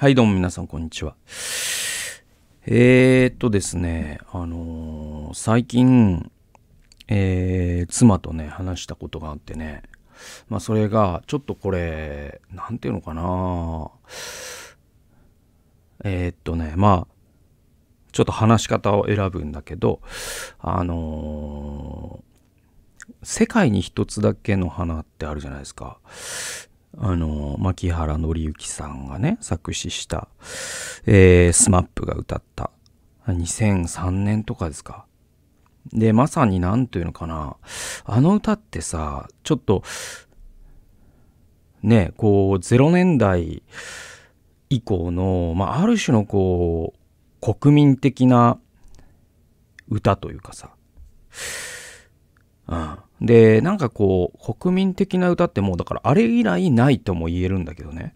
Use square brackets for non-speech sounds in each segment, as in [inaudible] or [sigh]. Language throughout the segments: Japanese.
はい、どうも皆さん、こんにちは。えー、っとですね、あのー、最近、えー、妻とね、話したことがあってね、まあ、それが、ちょっとこれ、なんていうのかなえー、っとね、まあ、ちょっと話し方を選ぶんだけど、あの世界に一つだけの花ってあるじゃないですか。あの、牧原紀之さんがね、作詞した、えー、スマップが歌った、2003年とかですか。で、まさに何というのかな、あの歌ってさ、ちょっと、ね、こう、0年代以降の、まあ、ある種のこう、国民的な歌というかさ、うん、で、なんかこう、国民的な歌ってもうだからあれ以来ないとも言えるんだけどね。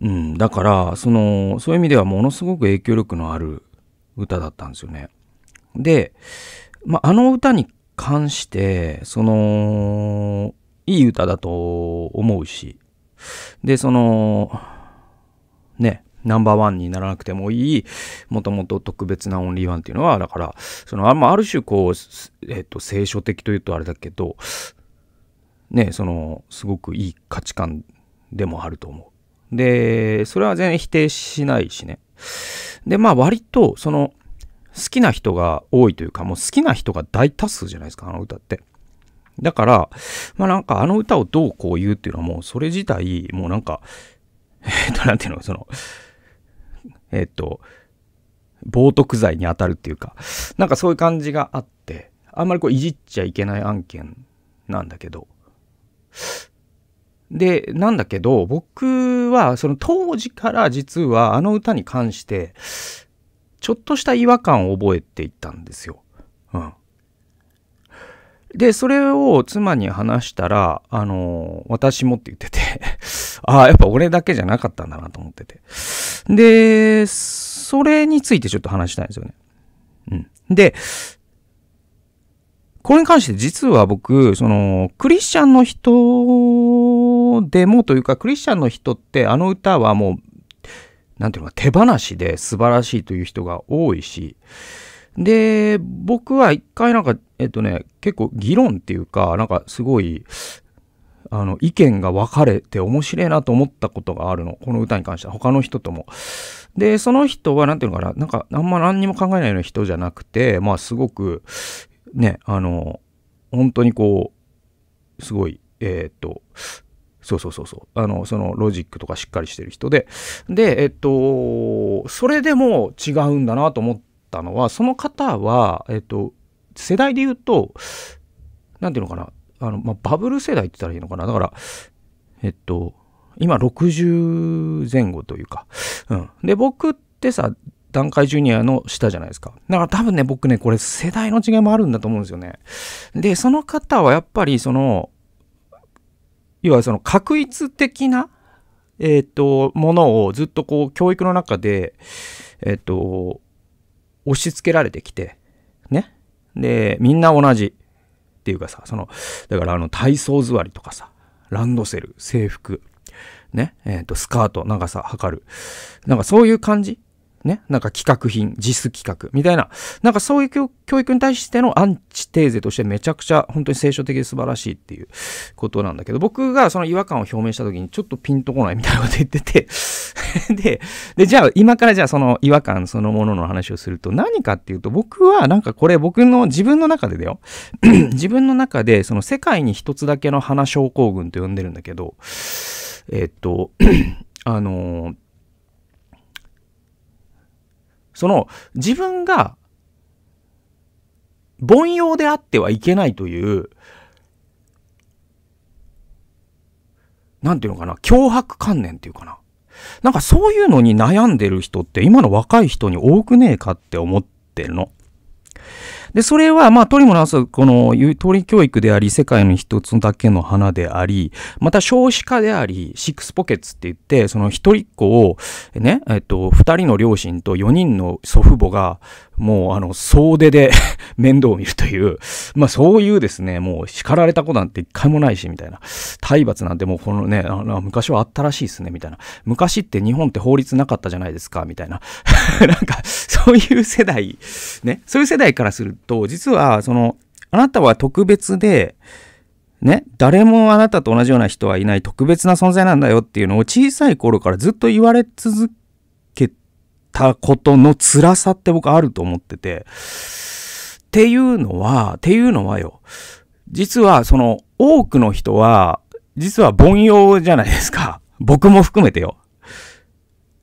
うん、だから、その、そういう意味ではものすごく影響力のある歌だったんですよね。で、まあ、あの歌に関して、その、いい歌だと思うし、で、その、ね、ナンバーワンにならなくてもいい、もともと特別なオンリーワンっていうのは、だから、その、ある種こう、えっ、ー、と、聖書的というとあれだけど、ね、その、すごくいい価値観でもあると思う。で、それは全然否定しないしね。で、まあ割と、その、好きな人が多いというか、もう好きな人が大多数じゃないですか、あの歌って。だから、まあなんかあの歌をどうこう言うっていうのはもうそれ自体、もうなんか、えっと、なんていうの、その、えっ、と、冒涜罪に当たるっていうか、なんかそういう感じがあって、あんまりこういじっちゃいけない案件なんだけど。で、なんだけど、僕はその当時から実はあの歌に関して、ちょっとした違和感を覚えていたんですよ。で、それを妻に話したら、あの、私もって言ってて [laughs] ああ、やっぱ俺だけじゃなかったんだなと思ってて。で、それについてちょっと話したいんですよね。うん。で、これに関して実は僕、その、クリスチャンの人でもというか、クリスチャンの人ってあの歌はもう、なんていうのか、手放しで素晴らしいという人が多いし、で、僕は一回なんか、えっとね、結構議論っていうか、なんかすごい、あの、意見が分かれて面白いなと思ったことがあるの。この歌に関しては、他の人とも。で、その人は、なんていうのかな、なんか、あんま何にも考えないような人じゃなくて、まあ、すごく、ね、あの、本当にこう、すごい、えー、っと、そうそうそうそう。あの、そのロジックとかしっかりしてる人で。で、えっと、それでも違うんだなと思って、ったのは、その方は、えっ、ー、と、世代で言うと、何て言うのかな、あの、まあ、バブル世代って言ったらいいのかな。だから、えっと、今60前後というか、うん。で、僕ってさ、段階ジュニアの下じゃないですか。だから多分ね、僕ね、これ世代の違いもあるんだと思うんですよね。で、その方はやっぱりその、要はその確一的な、えっ、ー、と、ものをずっとこう、教育の中で、えっ、ー、と、押し付けられてきて、ね。で、みんな同じっていうかさ、その、だからあの体操座りとかさ、ランドセル、制服、ね、えっ、ー、と、スカート、長さ測る。なんかそういう感じね、なんか企画品、実企画みたいな、なんかそういう教育に対してのアンチテーゼとしてめちゃくちゃ本当に聖書的で素晴らしいっていうことなんだけど、僕がその違和感を表明した時にちょっとピンとこないみたいなこと言ってて [laughs] で、で、じゃあ今からじゃあその違和感そのものの話をすると何かっていうと僕はなんかこれ僕の自分の中でだよ [clears throat] 自分の中でその世界に一つだけの花症候群と呼んでるんだけど、えっと [clears throat] あのーその自分が凡庸であってはいけないという、なんていうのかな、脅迫観念っていうかな。なんかそういうのに悩んでる人って今の若い人に多くねえかって思ってるの。で、それは、まあ、鳥もなす、この、ゆとり教育であり、世界の一つだけの花であり、また少子化であり、シックスポケッツって言って、その一人っ子を、ね、えっと、二人の両親と四人の祖父母が、もうあの、総出で [laughs] 面倒を見るという、まあそういうですね、もう叱られたことなんて一回もないし、みたいな。体罰なんてもうこのね、あの昔はあったらしいですね、みたいな。昔って日本って法律なかったじゃないですか、みたいな。[laughs] なんか、そういう世代、ね、そういう世代からすると、実は、その、あなたは特別で、ね、誰もあなたと同じような人はいない特別な存在なんだよっていうのを小さい頃からずっと言われ続たことの辛さって僕あると思ってて、っていうのは、っていうのはよ、実はその多くの人は、実は凡庸じゃないですか。僕も含めてよ。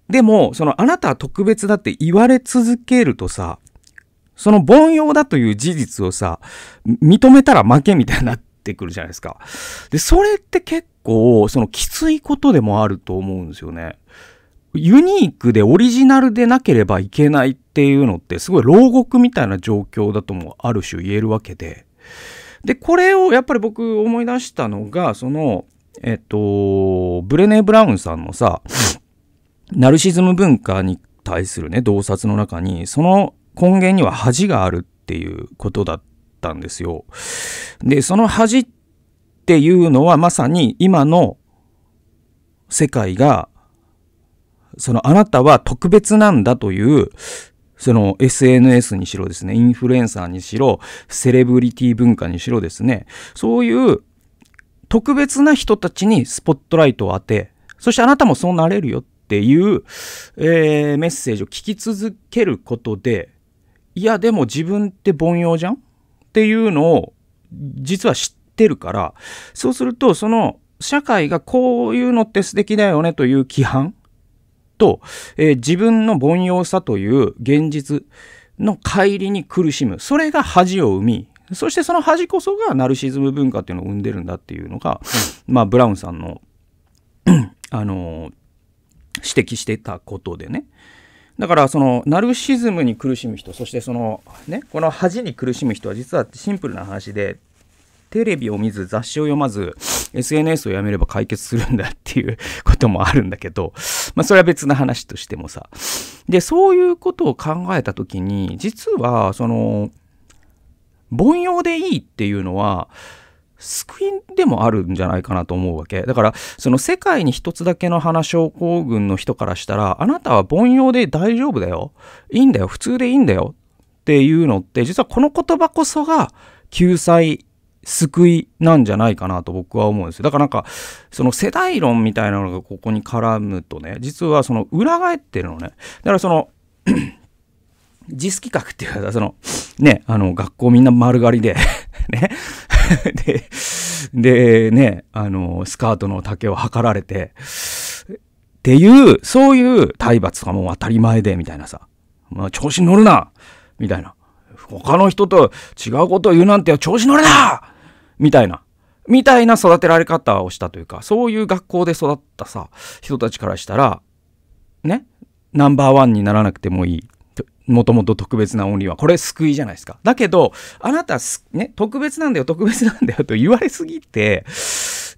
でも、そのあなたは特別だって言われ続けるとさ、その凡庸だという事実をさ、認めたら負けみたいになってくるじゃないですか。で、それって結構、そのきついことでもあると思うんですよね。ユニークでオリジナルでなければいけないっていうのってすごい牢獄みたいな状況だともある種言えるわけで。で、これをやっぱり僕思い出したのが、その、えっと、ブレネー・ブラウンさんのさ、ナルシズム文化に対するね、洞察の中に、その根源には恥があるっていうことだったんですよ。で、その恥っていうのはまさに今の世界がそのあなたは特別なんだという、その SNS にしろですね、インフルエンサーにしろ、セレブリティ文化にしろですね、そういう特別な人たちにスポットライトを当て、そしてあなたもそうなれるよっていう、えー、メッセージを聞き続けることで、いやでも自分って凡庸じゃんっていうのを実は知ってるから、そうするとその社会がこういうのって素敵だよねという規範と、えー、自分の凡庸さという現実の乖離に苦しむそれが恥を生みそしてその恥こそがナルシズム文化っていうのを生んでるんだっていうのが、まあ、ブラウンさんの [clears throat] あのー、指摘してたことでね。だからそのナルシズムに苦しむ人そしてそのねこの恥に苦しむ人は実はシンプルな話でテレビを見ず、雑誌を読まず、SNS をやめれば解決するんだっていうこともあるんだけど、まあそれは別な話としてもさ。で、そういうことを考えたときに、実は、その、凡庸でいいっていうのは、救いでもあるんじゃないかなと思うわけ。だから、その世界に一つだけの花症候群の人からしたら、あなたは凡庸で大丈夫だよ。いいんだよ。普通でいいんだよ。っていうのって、実はこの言葉こそが救済救いなんじゃないかなと僕は思うんですよ。だからなんか、その世代論みたいなのがここに絡むとね、実はその裏返ってるのね。だからそのジス [clears throat] 企画っていうか、その、ね、あの、学校みんな丸刈りで [laughs] ねで、で、ね、あの、スカートの丈を測られて、っていう、そういう体罰とかも当たり前で、みたいなさ。まあ、調子に乗るなみたいな。他の人と違うことを言うなんて調子乗るなみたいな。みたいな育てられ方をしたというか、そういう学校で育ったさ、人たちからしたら、ね、ナンバーワンにならなくてもいい。もともと特別なオンリーは、これ救いじゃないですか。だけど、あなた、ね、特別なんだよ、特別なんだよと言われすぎて、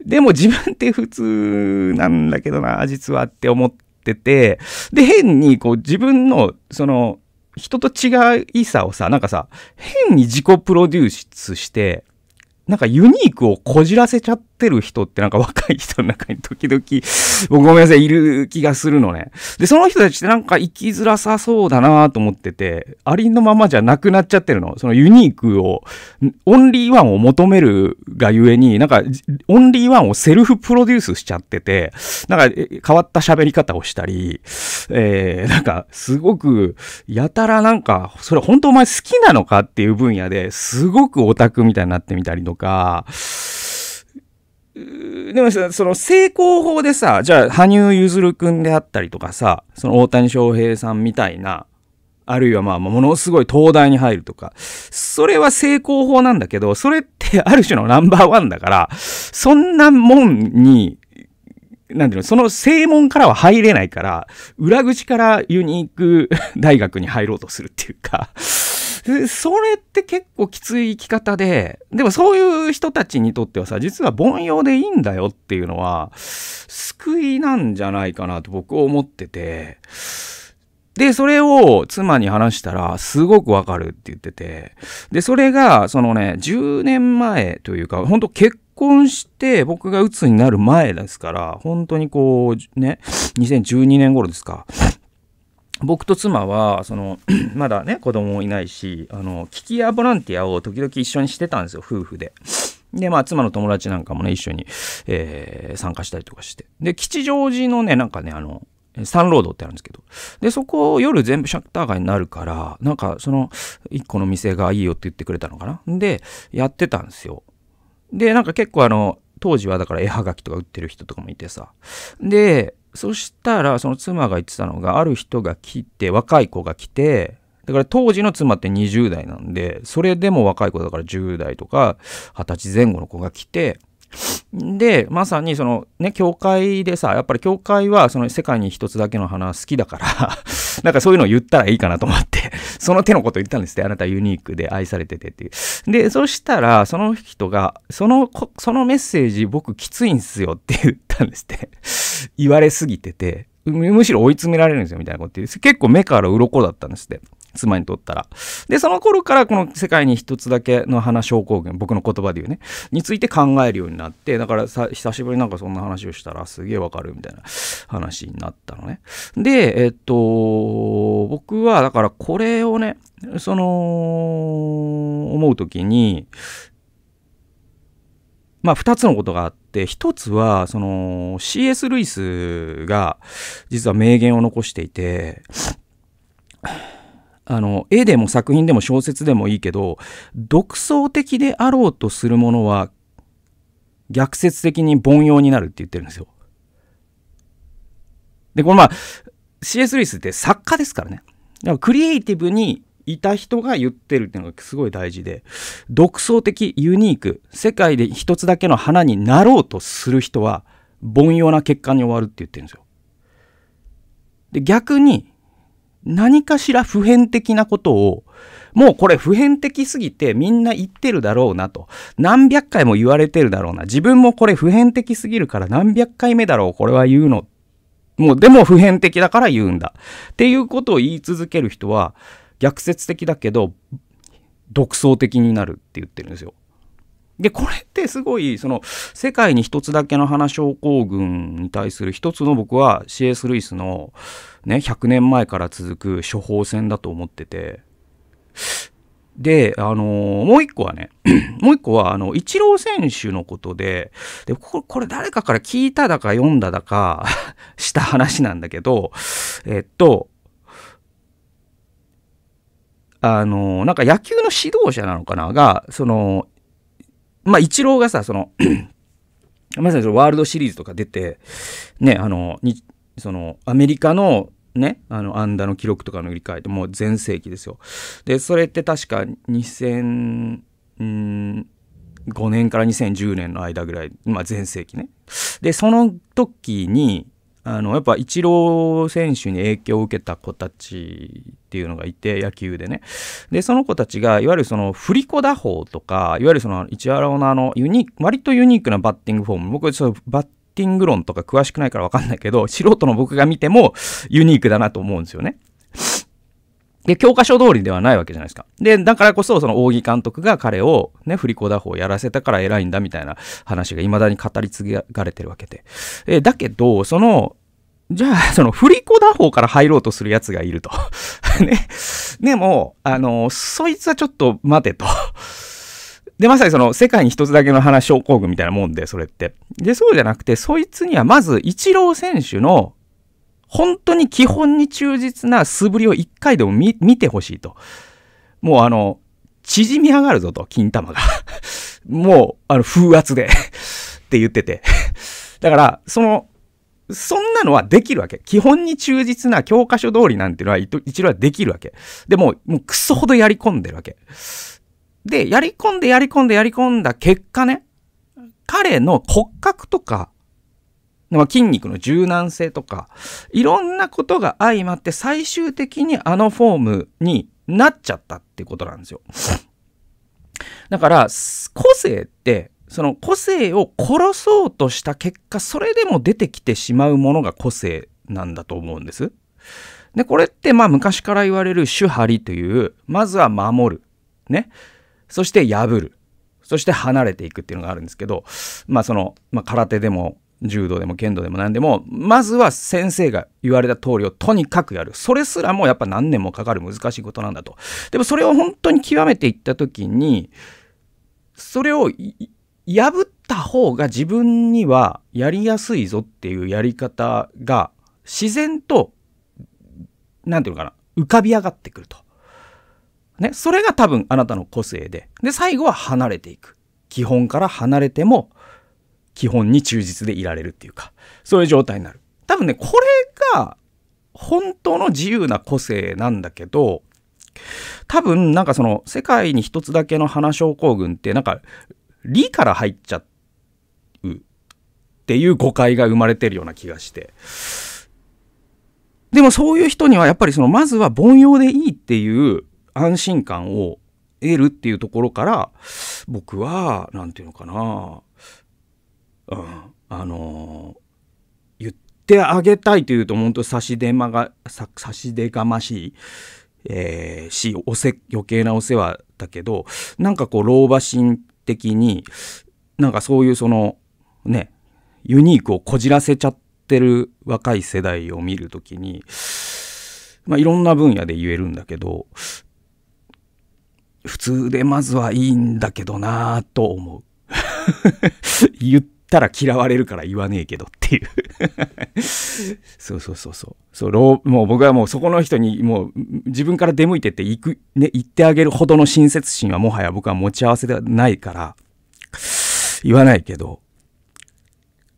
でも自分って普通なんだけどな、実はって思ってて、で、変にこう自分の、その、人と違いさをさ、なんかさ、変に自己プロデュースして、なんかユニークをこじらせちゃっってる人ってなんか若い人の中に時々、[laughs] 僕ごめんなさい、いる気がするのね。で、その人たちってなんか生きづらさそうだなと思ってて、ありのままじゃなくなっちゃってるの。そのユニークを、オンリーワンを求めるがゆえに、なんか、オンリーワンをセルフプロデュースしちゃってて、なんか変わった喋り方をしたり、えー、なんか、すごく、やたらなんか、それ本当お前好きなのかっていう分野ですごくオタクみたいになってみたりとか、でもさ、その成功法でさ、じゃあ、羽生結弦君であったりとかさ、その大谷翔平さんみたいな、あるいはまあ、ものすごい東大に入るとか、それは成功法なんだけど、それってある種のナンバーワンだから、そんなもんになんていうの、その正門からは入れないから、裏口からユニーク [laughs] 大学に入ろうとするっていうか、それって結構きつい生き方で、でもそういう人たちにとってはさ、実は凡庸でいいんだよっていうのは、救いなんじゃないかなと僕思ってて、で、それを妻に話したら、すごくわかるって言ってて、で、それが、そのね、10年前というか、ほんと結婚して僕が鬱になる前ですから、本当にこう、ね、2012年頃ですか。僕と妻は、その、[clears throat] まだね、子供もいないし、あの、聞き屋ボランティアを時々一緒にしてたんですよ、夫婦で。で、まあ、妻の友達なんかもね、一緒に、えー、参加したりとかして。で、吉祥寺のね、なんかね、あの、サンロードってあるんですけど。で、そこを夜全部シャッター街になるから、なんかその一個の店がいいよって言ってくれたのかな。で、やってたんですよ。で、なんか結構あの、当時はだから絵はがきとか売ってる人とかもいてさ。で、そしたらその妻が言ってたのが、ある人が来て、若い子が来て、だから当時の妻って20代なんで、それでも若い子だから10代とか20歳前後の子が来て、で、まさにそのね、教会でさ、やっぱり教会はその世界に一つだけの花好きだから [laughs] なんかそういうのを言ったらいいかなと思ってその手のこと言ったんですって、あなたユニークで愛されててっていう。で、そしたら、その人が、その、そのメッセージ僕きついんすよって言ったんですって言われすぎてて、むしろ追い詰められるんですよみたいなこと言って、結構目から鱗だったんですって。妻にとったら。で、その頃からこの世界に一つだけの花症候群、僕の言葉で言うね、について考えるようになって、だからさ、久しぶりなんかそんな話をしたらすげえわかるみたいな話になったのね。で、えっと、僕はだからこれをね、その、思うときに、まあ、二つのことがあって、一つは、その、C.S. ルイスが、実は名言を残していて、あの、絵でも作品でも小説でもいいけど、独創的であろうとするものは、逆説的に凡庸になるって言ってるんですよ。で、これまあ、CS リースって作家ですからね。だからクリエイティブにいた人が言ってるっていうのがすごい大事で、独創的、ユニーク、世界で一つだけの花になろうとする人は、凡庸な結果に終わるって言ってるんですよ。で、逆に、何かしら普遍的なことを、もうこれ普遍的すぎてみんな言ってるだろうなと。何百回も言われてるだろうな。自分もこれ普遍的すぎるから何百回目だろう、これは言うの。もうでも普遍的だから言うんだ。っていうことを言い続ける人は逆説的だけど、独創的になるって言ってるんですよ。でこれってすごいその世界に一つだけの花症候群に対する一つの僕は C.S. ルイスのね100年前から続く処方箋だと思っててで、あのー、もう一個はね、[clears throat] もう一個は、あの、イチロー選手のことで、で、これ誰かから聞いただか読んだだか [laughs] した話なんだけど、えっと、あのなんか野球の指導者なのかなが、その、まあ、イチローがさ、その [clears throat] まさにそのワールドシリーズとか出て、ね、あの、にその、アメリカの、ね、あの、アンダの記録とかの振り返って、もう全盛期ですよ。で、それって確か2 0 0うん5年から2010年の間ぐらい、まあ、全盛期ね。で、その時に、あのやっぱイチロー選手に影響を受けた子たちっていうのがいて野球でねでその子たちがいわゆるその振り子打法とかいわゆるそのイチローのあのユニ割とユニークなバッティングフォーム僕そのバッティング論とか詳しくないから分かんないけど素人の僕が見てもユニークだなと思うんですよね。で、教科書通りではないわけじゃないですか。で、だからこそ、その、扇監督が彼をね、振り子打法をやらせたから偉いんだみたいな話が未だに語り継がれてるわけで。えだけど、その、じゃあ、その、振り子打法から入ろうとするやつがいると。[laughs] ね。でも、あの、そいつはちょっと待てと。で、まさにその、世界に一つだけの話症候群みたいなもんで、それって。で、そうじゃなくて、そいつにはまず、イチロー選手の本当に基本に忠実な素振りを一回でも見てほしいと。もうあの、縮み上がるぞと、金玉が。[laughs] もう、あの、風圧で [laughs] って言っててだから、その、そんなのはできるわけ。基本に忠実な教科書通りなんていうのは一度はできるわけ。でも、もうクソほどやり込んでるわけ。で、やり込んでやり込んでやり込んだ結果ね、彼の骨格とかまあ、筋肉の柔軟性とか、いろんなことが相まって最終的にあのフォームになっちゃったってことなんですよ。だから、個性って、その個性を殺そうとした結果、それでも出てきてしまうものが個性なんだと思うんです。で、これってまあ昔から言われる主張りという、まずは守る。ね。そして破る。そして離れていくっていうのがあるんですけど、まあその、まあ、空手でも柔道でも剣道でも何でもまずは先生が言われた通りをとにかくやるそれすらもやっぱ何年もかかる難しいことなんだとでもそれを本当に極めていった時にそれを破った方が自分にはやりやすいぞっていうやり方が自然と何て言うのかな浮かび上がってくると。ね、それが多分あなたの個性でで最後は離れていく基本から離れても基本に忠実でいられるっていうか、そういう状態になる。多分ね、これが本当の自由な個性なんだけど、多分なんかその世界に一つだけの花症候群ってなんか理から入っちゃうっていう誤解が生まれてるような気がして。でもそういう人にはやっぱりそのまずは凡庸でいいっていう安心感を得るっていうところから僕は何て言うのかなうん、あのー、言ってあげたいというと本当差し出まが差し出がましい、えー、しおせ余計なお世話だけどなんかこう老婆心的になんかそういうそのねユニークをこじらせちゃってる若い世代を見るときに、まあ、いろんな分野で言えるんだけど普通でまずはいいんだけどなぁと思う。言 [laughs] っったら嫌われるから言わねえけどっていう [laughs] そうそうそうそう。そう、もう僕はもうそこの人にもう自分から出向いてって行く、ね、行ってあげるほどの親切心はもはや僕は持ち合わせではないから、言わないけど。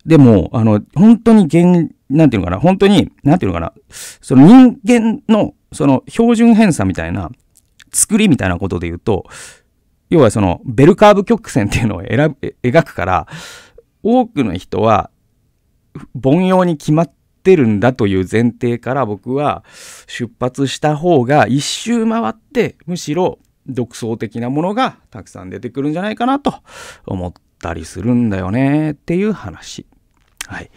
でも、あの、本当に現、なんていうのかな、本当に、なんていうのかな、その人間の、その標準偏差みたいな、作りみたいなことで言うと、要はその、ベルカーブ曲線っていうのを描くから、多くの人は凡庸に決まってるんだという前提から僕は出発した方が一周回ってむしろ独創的なものがたくさん出てくるんじゃないかなと思ったりするんだよねっていう話。はい。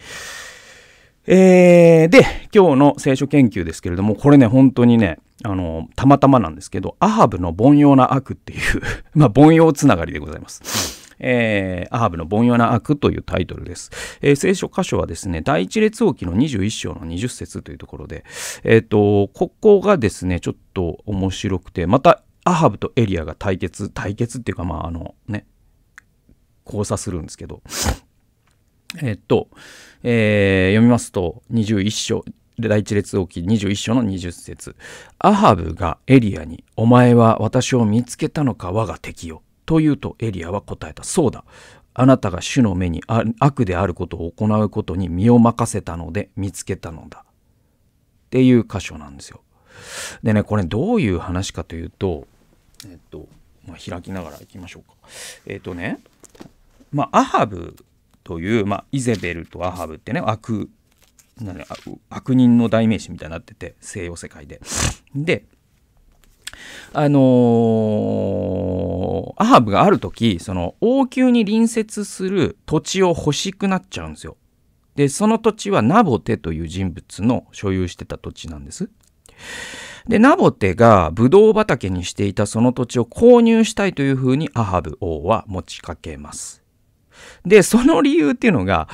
えー、で、今日の聖書研究ですけれども、これね、本当にね、あの、たまたまなんですけど、アハブの凡庸な悪っていう [laughs] まあ、凡庸つながりでございます。えー、アハブの凡庸な悪というタイトルです。えー、聖書箇所はですね、第一列王記の21章の20節というところで、えっ、ー、と、ここがですね、ちょっと面白くて、またアハブとエリアが対決、対決っていうか、まあ、あのね、交差するんですけど、[laughs] えっ、ー、と、えー、読みますと、21章、第一列王記21章の20節アハブがエリアに、お前は私を見つけたのか我が敵よ。と言うとエリアは答えた。そうだ。あなたが主の目に悪であることを行うことに身を任せたので見つけたのだ。っていう箇所なんですよ。でね、これどういう話かというと、えっと、まあ、開きながら行きましょうか。えっとね、まあ、アハブという、まあ、イゼベルとアハブってね、悪、悪人の代名詞みたいになってて、西洋世界で。で、あのー、アハブがある時、その王宮に隣接する土地を欲しくなっちゃうんですよ。で、その土地はナボテという人物の所有してた土地なんです。で、ナボテがブドウ畑にしていたその土地を購入したいというふうにアハブ王は持ちかけます。で、その理由っていうのが、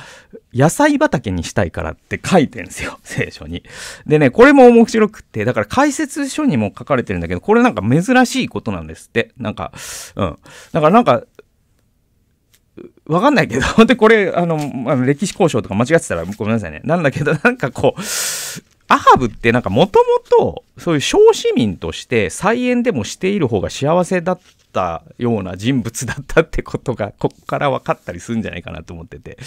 野菜畑にしたいからって書いてんですよ、[laughs] 聖書に。でね、これも面白くって、だから解説書にも書かれてるんだけど、これなんか珍しいことなんですって。なんか、うん。だからなんか、わかんないけど、ほんにこれ、あの歴史交渉とか間違ってたらごめんなさいね。なんだけど、なんかこう、アハブってなんかもともとそういう小市民として菜園でもしている方が幸せだったような人物だったってことが [laughs] ここから分かったりするんじゃないかなと思ってて。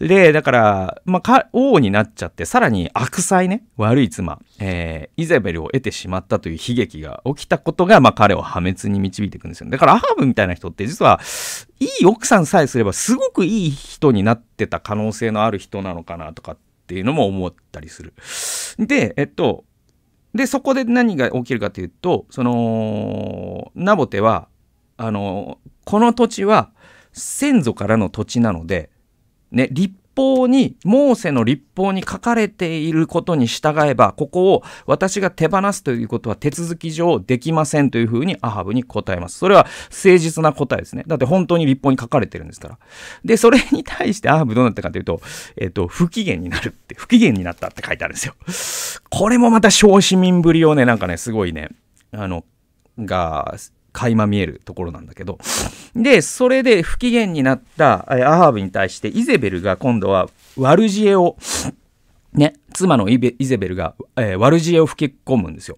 で、だから、まあ、王になっちゃって、さらに悪妻ね、悪い妻、えー、イゼベルを得てしまったという悲劇が起きたことが、まあ、彼を破滅に導いていくんですよ、だから、アハブみたいな人って、実は、いい奥さんさえすれば、すごくいい人になってた可能性のある人なのかなとかってっていうのも思ったりする。で、えっと、で、そこで何が起きるかというと、その、ナボテは、あの、この土地は先祖からの土地なので、ね、立法に、モーセの立法に書かれていることに従えば、ここを私が手放すということは手続き上できませんというふうにアハブに答えます。それは誠実な答えですね。だって本当に立法に書かれてるんですから。で、それに対してアハブどうなったかというと、えっ、と、不機嫌になるって、不機嫌になったって書いてあるんですよ。これもまた小市民ぶりをね、なんかね、すごいね、あの、が、垣間見えるところなんだけどでそれで不機嫌になったアハーブに対してイゼベルが今度は悪知恵をね妻のイゼベルが、えー、悪知恵を吹き込むんですよ。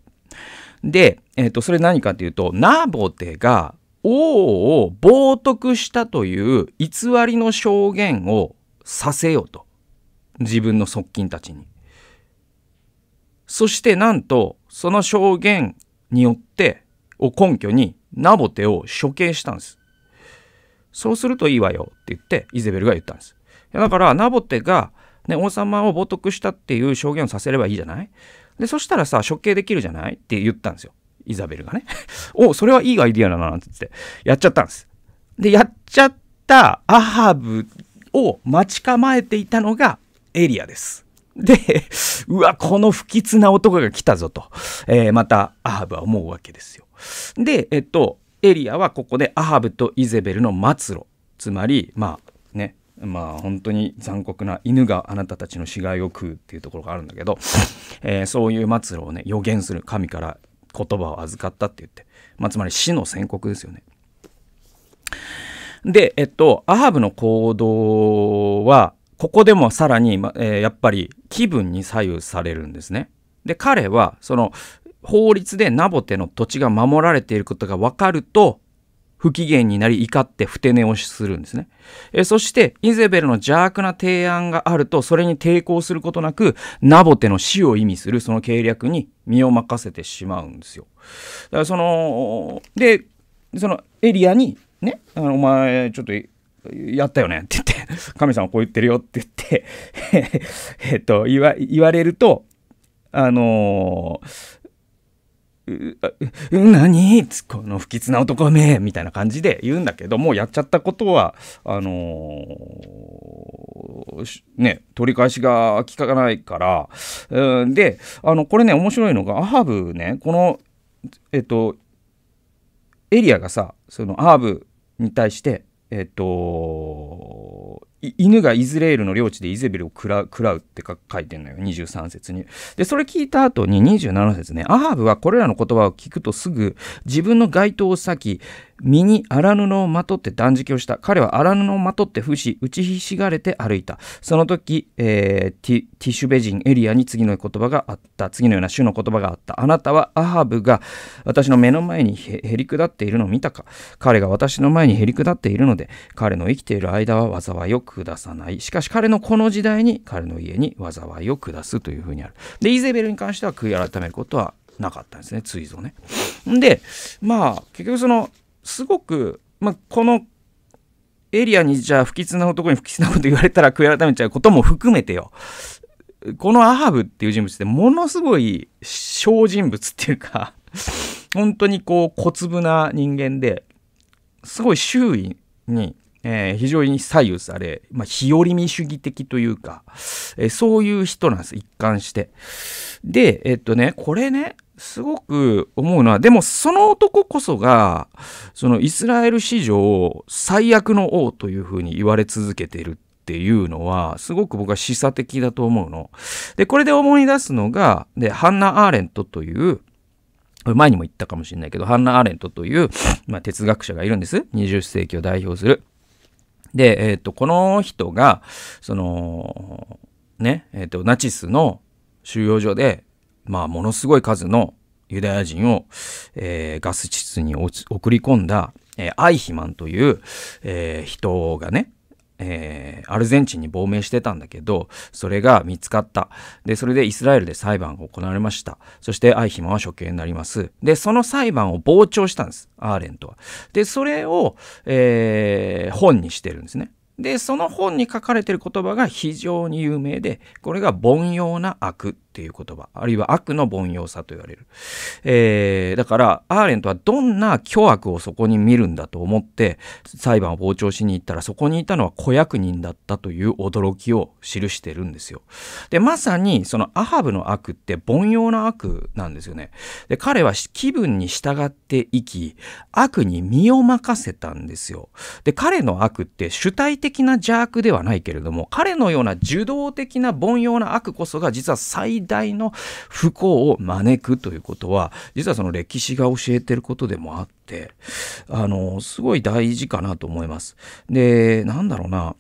で、えーと、それ何かというとナボテが王を冒涜したという偽りの証言をさせようと自分の側近たちに。そしてなんとその証言によってを根拠にナボテを処刑したんです。そうするといいわよって言ってイゼベルが言ったんです。だからナボテが、ね、王様を冒涜したっていう証言をさせればいいじゃないで、そしたらさ、処刑できるじゃないって言ったんですよ。イザベルがね。[laughs] お、それはいいアイディアだな、なんつって。やっちゃったんです。で、やっちゃったアハブを待ち構えていたのがエリアです。で、うわ、この不吉な男が来たぞと、えー、またアハブは思うわけですよ。で、えっと、エリアはここでアハブとイゼベルの末路、つまり、まあね、まあ本当に残酷な犬があなたたちの死骸を食うっていうところがあるんだけど、えー、そういう末路をね、予言する神から言葉を預かったって言って、まあ、つまり死の宣告ですよね。で、えっと、アハブの行動は、ここでもさらに、えー、やっぱり気分に左右されるんですね。で彼はその法律でナボテの土地が守られていることが分かると不機嫌になり怒ってふて寝をするんですね。えそしてイゼベルの邪悪な提案があるとそれに抵抗することなくナボテの死を意味するその計略に身を任せてしまうんですよ。だからそのでそのエリアにねお前ちょっとやったよねって言って、[laughs] 神様こう言ってるよって言って [laughs] えっと、言わ、言われると、あのー、何この不吉な男めみたいな感じで言うんだけどもうやっちゃったことはあのー、ね取り返しが効かないからうんであのこれね面白いのがアハブねこのえっとエリアがさそのアハブに対してえっと、犬がイズレールの領地でイゼベルを食らう食らうって書いてんのよ23節にでそれ聞いた後に27節ねアハブはこれらの言葉を聞くとすぐ自分の街灯を裂き身に荒布をまとって断食をした。彼は荒布をまとって不死、打ちひしがれて歩いた。その時、えー、ティティシュベ人エリアに次の言葉があった。次のような種の言葉があった。あなたはアハブが私の目の前にへり下っているのを見たか。彼が私の前にへり下っているので、彼の生きている間は災いを下さない。しかし彼のこの時代に彼の家に災いを下すというふうにある。で、イゼベルに関しては悔い改めることはなかったんですね、追ぞね。で、まあ、結局その、すごく、まあ、このエリアにじゃあ不吉な男に不吉なこと言われたら悔い改めちゃうことも含めてよこのアハブっていう人物ってものすごい小人物っていうか本当にこう小粒な人間ですごい周囲に、えー、非常に左右され、まあ、日和見主義的というか、えー、そういう人なんです一貫してでえっとねこれねすごく思うのは、でもその男こそが、そのイスラエル史上最悪の王というふうに言われ続けているっていうのは、すごく僕は示唆的だと思うの。で、これで思い出すのが、で、ハンナ・アーレントという、前にも言ったかもしれないけど、ハンナ・アーレントという、まあ、哲学者がいるんです。20世紀を代表する。で、えっ、ー、と、この人が、その、ね、えっ、ー、と、ナチスの収容所でまあ、ものすごい数のユダヤ人を、えー、ガス地に送り込んだ、えー、アイヒマンという、えー、人がね、えー、アルゼンチンに亡命してたんだけど、それが見つかった。で、それでイスラエルで裁判が行われました。そしてアイヒマンは処刑になります。で、その裁判を傍聴したんです。アーレントは。で、それを、えー、本にしてるんですね。で、その本に書かれてる言葉が非常に有名で、これが凡庸な悪っていう言葉、あるいは悪の凡庸さと言われる。えー、だから、アーレントはどんな巨悪をそこに見るんだと思って、裁判を傍聴しに行ったら、そこにいたのは子役人だったという驚きを記してるんですよ。で、まさに、そのアハブの悪って凡庸な悪なんですよね。で、彼は気分に従って生き、悪に身を任せたんですよ。で、彼の悪って主体的な邪悪ではないけれども、彼のような受動的な凡庸な悪こそが実は最大の不幸を招くということは実はその歴史が教えてることでもあってあのすごい大事かなと思います。でなんだろうな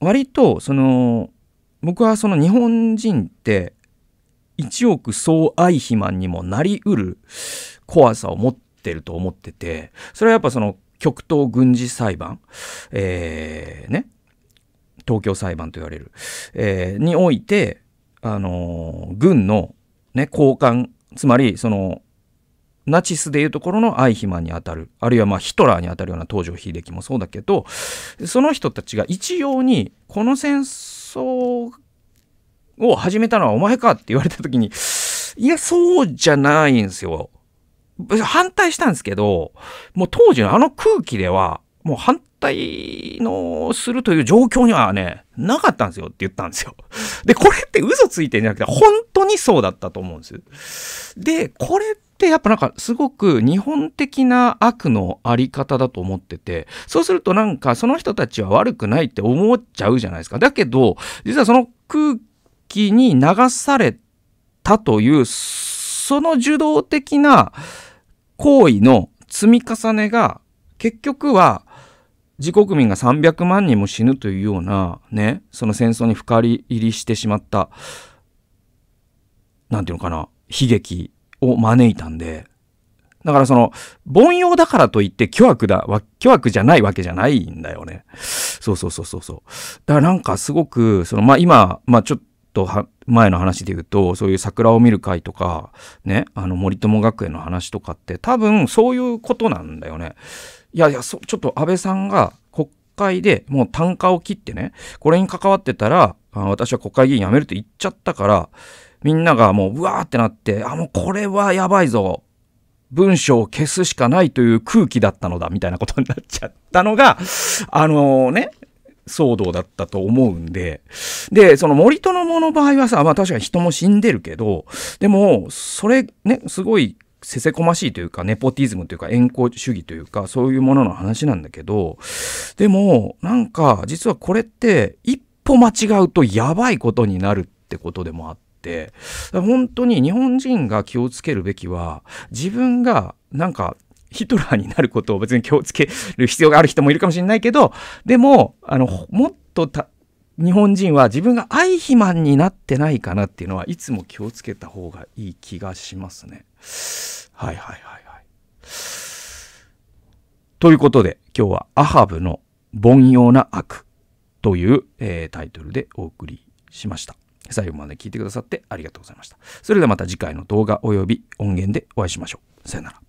割とその僕はその日本人って一億総愛肥満にもなりうる怖さを持ってると思っててそれはやっぱその極東軍事裁判、えー、ね東京裁判と言われる、えー、においてあの軍の、ね、高官つまりそのナチスでいうところのアイヒマンにあたるあるいはまあヒトラーにあたるような東条秀樹もそうだけどその人たちが一様にこの戦争を始めたのはお前かって言われた時にいやそうじゃないんですよ。反対したんですけどもう当時のあの空気ではもう反退のするという状況にはね、なかったんですよって言ったんですよ。[laughs] で、これって嘘ついてんじゃなくて、本当にそうだったと思うんです。で、これってやっぱなんかすごく日本的な悪のあり方だと思ってて、そうするとなんかその人たちは悪くないって思っちゃうじゃないですか。だけど、実はその空気に流されたという、その受動的な行為の積み重ねが結局は自国民が300万人も死ぬというような、ね、その戦争に深入りしてしまった、なんていうのかな、悲劇を招いたんで、だからその、凡庸だからといって巨悪だ、巨悪じゃないわけじゃないんだよね。そうそうそうそうだからなんかすごく、その、まあ、今、まあ、ちょっと前の話で言うと、そういう桜を見る会とか、ね、あの森友学園の話とかって多分そういうことなんだよね。いやいや、そ、ちょっと安倍さんが国会でもう単価を切ってね、これに関わってたら、私は国会議員辞めるって言っちゃったから、みんながもう、うわーってなって、あ、もうこれはやばいぞ。文章を消すしかないという空気だったのだ、みたいなことになっちゃったのが、あのー、ね、騒動だったと思うんで。で、その森友の場合はさ、まあ確かに人も死んでるけど、でも、それね、すごいせせこましいというか、ネポティズムというか、栄行主義というか、そういうものの話なんだけど、でも、なんか、実はこれって、一歩間違うとやばいことになるってことでもあって、本当に日本人が気をつけるべきは、自分が、なんか、ヒトラーになることを別に気をつける必要がある人もいるかもしれないけど、でも、あの、もっと日本人は自分がアイヒマンになってないかなっていうのはいつも気をつけた方がいい気がしますね。はいはいはいはい。ということで今日はアハブの凡庸な悪という、えー、タイトルでお送りしました。最後まで聞いてくださってありがとうございました。それではまた次回の動画及び音源でお会いしましょう。さよなら。